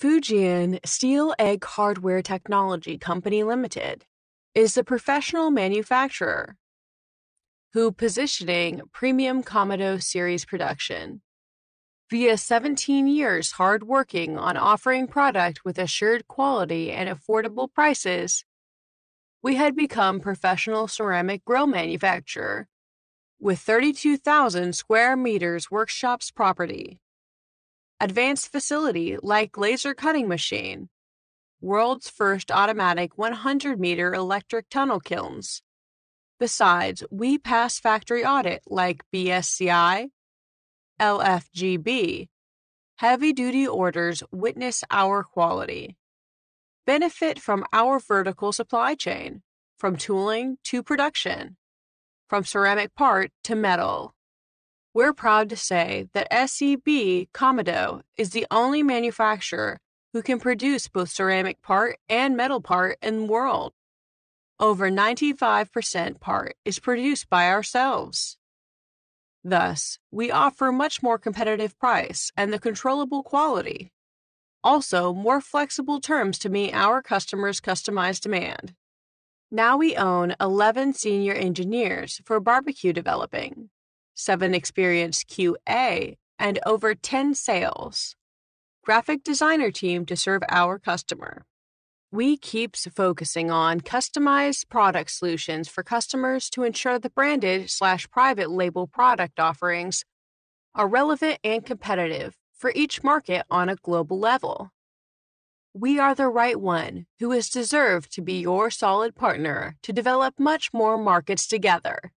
Fujian Steel Egg Hardware Technology Company Limited is the professional manufacturer who positioning premium Commodore series production via 17 years hard working on offering product with assured quality and affordable prices we had become professional ceramic grill manufacturer with 32,000 square meters workshops property advanced facility like laser cutting machine, world's first automatic 100 meter electric tunnel kilns. Besides, we pass factory audit like BSCI, LFGB. Heavy duty orders witness our quality. Benefit from our vertical supply chain, from tooling to production, from ceramic part to metal. We're proud to say that SEB Comodo is the only manufacturer who can produce both ceramic part and metal part in the world. Over 95% part is produced by ourselves. Thus, we offer much more competitive price and the controllable quality. Also, more flexible terms to meet our customers' customized demand. Now we own 11 senior engineers for barbecue developing seven experienced QA, and over 10 sales. Graphic designer team to serve our customer. We keeps focusing on customized product solutions for customers to ensure the branded slash private label product offerings are relevant and competitive for each market on a global level. We are the right one who is deserved to be your solid partner to develop much more markets together.